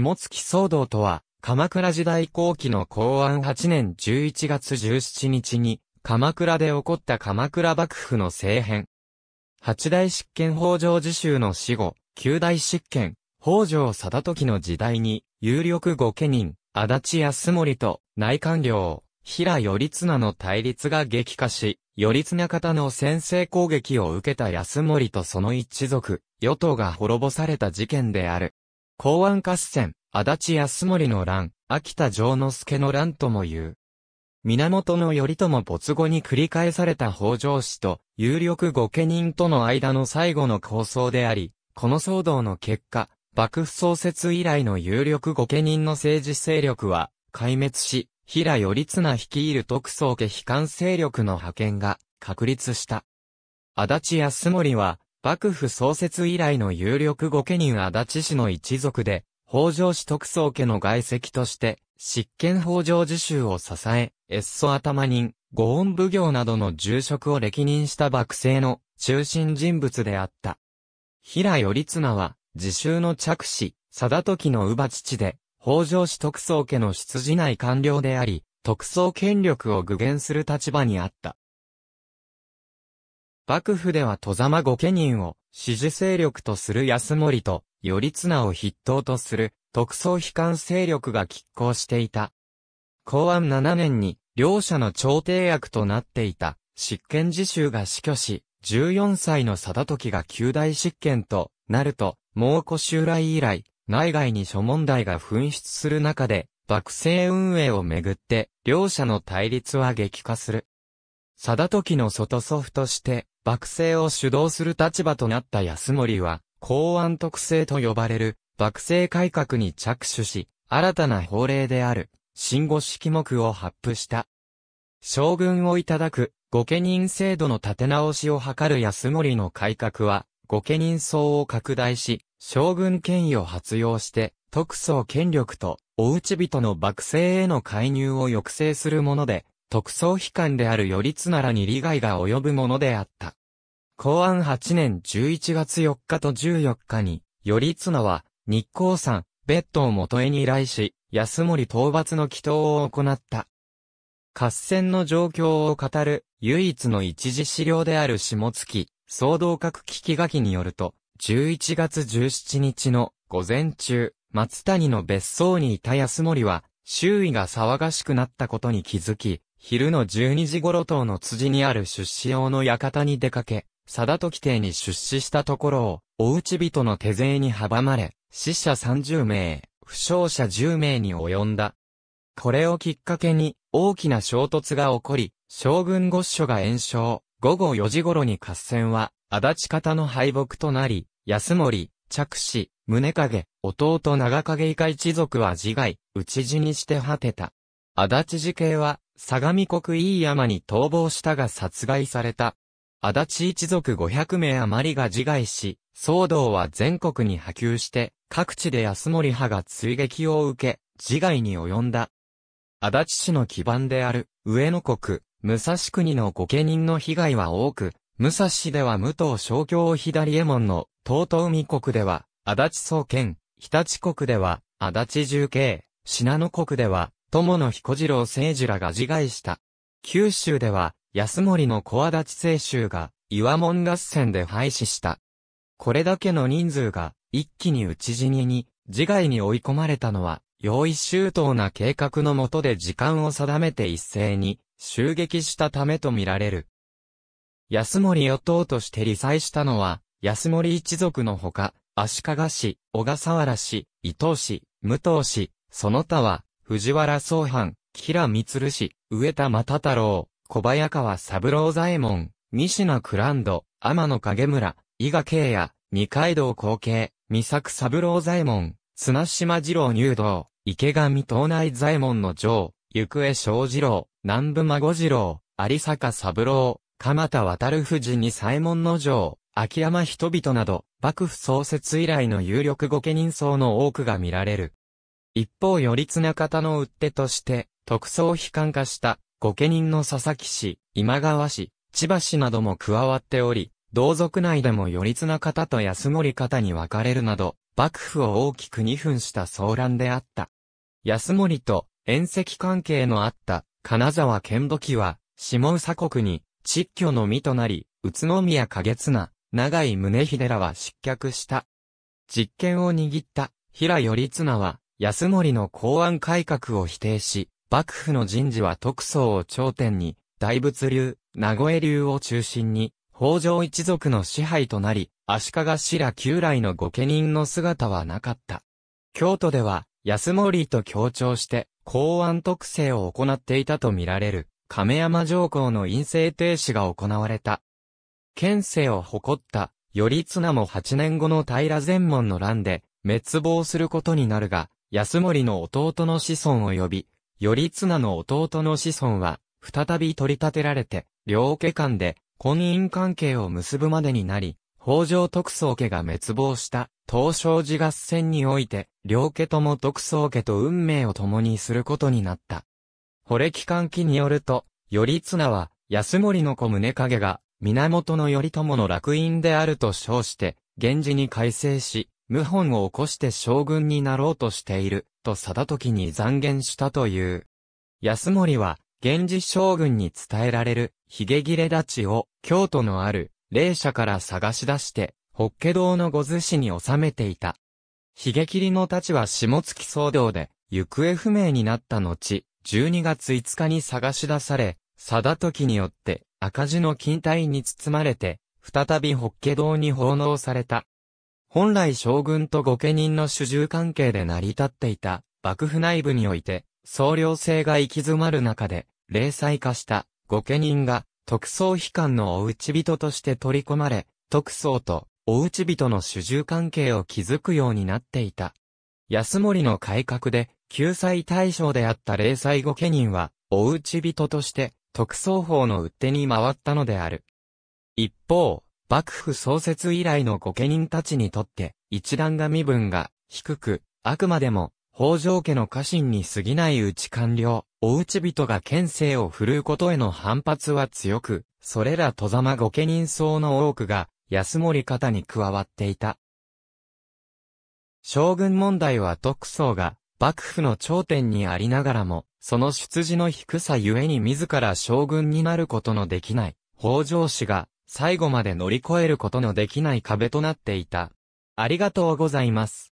下月騒動とは、鎌倉時代後期の公安8年11月17日に、鎌倉で起こった鎌倉幕府の政変。八大執権北条自習の死後、九大執権、北条貞時の時代に、有力御家人、足立康盛と内官僚、平頼綱の対立が激化し、頼綱方の先制攻撃を受けた安森とその一族、与党が滅ぼされた事件である。港湾合戦、足立康盛の乱、秋田城之助の乱とも言う。源頼朝没後に繰り返された北条氏と有力御家人との間の最後の構想であり、この騒動の結果、幕府創設以来の有力御家人の政治勢力は壊滅し、平頼綱率いる特捜家悲観勢力の派遣が確立した。足立康盛は幕府創設以来の有力御家人足立氏の一族で、北条氏徳宗家の外籍として、執権北条自習を支え、越祖頭人、御恩奉行などの重職を歴任した幕政の中心人物であった。平頼綱は、自習の着氏、貞時の乳母父で、北条氏徳宗家の出自内官僚であり、特捜権力を具現する立場にあった。幕府では戸様御家人を支持勢力とする安森と、頼綱を筆頭とする特捜悲観勢力が拮抗していた。公安7年に、両者の調停役となっていた、執権自習が死去し、14歳の貞時が旧大執権となると、猛古襲来以来、内外に諸問題が噴出する中で、幕政運営をめぐって、両者の対立は激化する。貞時の外祖父として、幕政を主導する立場となった安森は、公安特政と呼ばれる、幕政改革に着手し、新たな法令である、新五式目を発布した。将軍をいただく、御家人制度の立て直しを図る安森の改革は、御家人層を拡大し、将軍権威を発用して、特捜権力と、おうち人の幕政への介入を抑制するもので、特捜機関である頼綱らに利害が及ぶものであった。公安8年11月4日と14日に、頼綱は、日光山、別途を元へに依頼し、安森討伐の祈祷を行った。合戦の状況を語る、唯一の一時資料である下月、総動核危機書きによると、11月17日の午前中、松谷の別荘にいた安森は、周囲が騒がしくなったことに気づき、昼の12時頃等の辻にある出資用の館に出かけ、貞時邸に出資したところを、おうち人の手勢に阻まれ、死者30名、負傷者10名に及んだ。これをきっかけに、大きな衝突が起こり、将軍御所が炎症、午後4時頃に合戦は、足立方の敗北となり、安森、着死、宗影、弟長影以下一族は自害、討ち死にして果てた。足立寺系は、相模国飯山に逃亡したが殺害された。足立一族500名余りが自害し、騒動は全国に波及して、各地で安森派が追撃を受け、自害に及んだ。足立市の基盤である、上野国、武蔵国の御家人の被害は多く、武蔵では武藤小京左衛門の、東東海国では、足立総研、日立国では、足立重慶、信濃国では、友野彦次郎政治らが自害した。九州では、安森の小足立清州が、岩門合戦で廃止した。これだけの人数が、一気に討ち死にに、自害に追い込まれたのは、用意周到な計画のもとで時間を定めて一斉に、襲撃したためとみられる。安森与党として理災したのは、安森一族のほか、足利氏、小笠原氏、伊藤氏、武藤氏、その他は、藤原総藩、平光氏、上田又太郎、小早川三郎左衛門、西名クランド、天野影村、伊賀慶也、二階堂光景、三作三郎左衛門、綱島二郎入道、池上東内左衛門の城、行方正二郎、南部孫二郎、有坂三郎、鎌田渡富士に左衛門の城、秋山人々など、幕府創設以来の有力御家人層の多くが見られる。一方頼綱方の売手として、特捜悲観化した、御家人の佐々木氏、今川氏、千葉氏なども加わっており、同族内でも頼綱方と安森方に分かれるなど、幕府を大きく二分した騒乱であった。安森と縁石関係のあった金沢剣土器は、下佐国に、窒居の身となり、宇都宮景綱、長井宗秀らは失脚した。実権を握った、平頼綱は、安森の公安改革を否定し、幕府の人事は特捜を頂点に、大仏流、名古屋流を中心に、北条一族の支配となり、足利氏ら旧来の御家人の姿はなかった。京都では、安森と協調して、公安特制を行っていたとみられる、亀山上皇の陰性停止が行われた。県政を誇った、頼綱も8年後の平前門の乱で、滅亡することになるが、安森の弟の子孫を呼び、頼綱の弟の子孫は、再び取り立てられて、両家間で婚姻関係を結ぶまでになり、北条徳宗家が滅亡した、東照寺合戦において、両家とも徳宗家と運命を共にすることになった。れ期間記によると、頼綱は、安森の子宗景が、源頼朝の烙印であると称して、源氏に改正し、謀反を起こして将軍になろうとしている、と定時に残言したという。安森は、源氏将軍に伝えられる、髭切れ立ちを、京都のある、霊社から探し出して、法華堂の御寿司に収めていた。髭切りの立ちは下月騒動で、行方不明になった後、12月5日に探し出され、定時によって赤字の金体に包まれて、再び法華堂に奉納された。本来将軍と御家人の主従関係で成り立っていた幕府内部において、総領制が行き詰まる中で、零細化した御家人が特捜機官のお内人として取り込まれ、特捜とお内人の主従関係を築くようになっていた。安森の改革で、救済対象であった零細御家人は、お内人として特捜法の売手に回ったのである。一方、幕府創設以来の御家人たちにとって、一段が身分が低く、あくまでも、北条家の家臣に過ぎないうち官僚、おうち人が県政を振るうことへの反発は強く、それら戸様御家人層の多くが、安森方に加わっていた。将軍問題は特捜が、幕府の頂点にありながらも、その出自の低さゆえに自ら将軍になることのできない、北条氏が、最後まで乗り越えることのできない壁となっていた。ありがとうございます。